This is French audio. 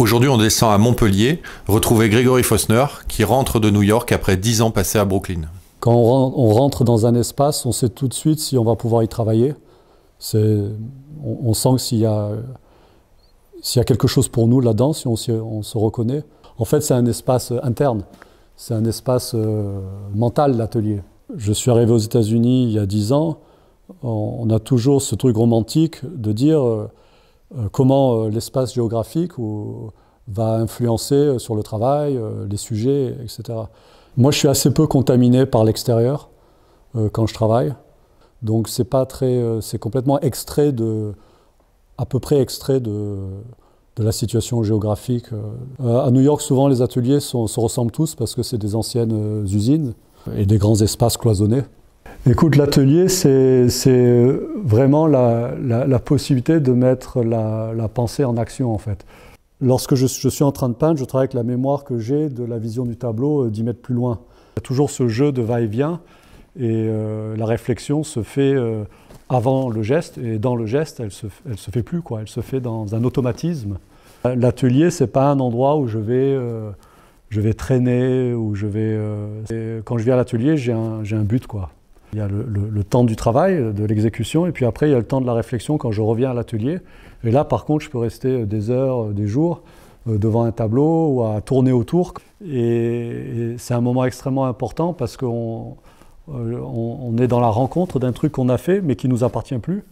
Aujourd'hui, on descend à Montpellier, retrouver Grégory Fosner, qui rentre de New York après dix ans passés à Brooklyn. Quand on rentre dans un espace, on sait tout de suite si on va pouvoir y travailler. On, on, sent que s'il y, a quelque chose pour nous là-dedans, si on, se reconnaît. En fait, c'est un espace euh, interne, c'est un espace euh, mental, l'atelier. Je suis arrivé aux États-Unis il y a dix ans. On, a toujours ce truc romantique de dire. Euh, euh, comment euh, l'espace géographique va influencer euh, sur le travail, les sujets, etc. Moi, je suis assez peu contaminé par l'extérieur quand je travaille. Donc c'est pas très, c'est complètement extrait de, à peu près extrait de, la situation géographique. à New York, souvent les ateliers se ressemblent tous parce que c'est des anciennes usines et des grands espaces cloisonnés. Écoute, l'atelier, c'est vraiment la, possibilité de mettre la, pensée en action, en fait. Lorsque je, suis en train de peindre, je travaille avec la mémoire que j'ai de la vision du tableau euh, d'y mettre plus loin. Il y a toujours ce jeu de va-et-vient, et, euh, la réflexion se fait euh, avant le geste, et dans le geste, elle ne se, fait plus, quoi. elle se fait dans un automatisme. L'atelier, ce n'est pas un endroit où je vais je vais traîner ou je vais. quand je viens à l'atelier, j'ai un, un, but quoi. Il y a le, temps du travail, euh, de l'exécution, et puis après, il y a le temps de la réflexion quand je reviens à l'atelier. Et là, par contre, je peux rester euh, des heures, euh, des jours devant un tableau ou à tourner autour. Et, c'est un moment extrêmement important parce qu'on on, est dans la rencontre d'un truc qu'on a fait mais qui ne nous appartient plus.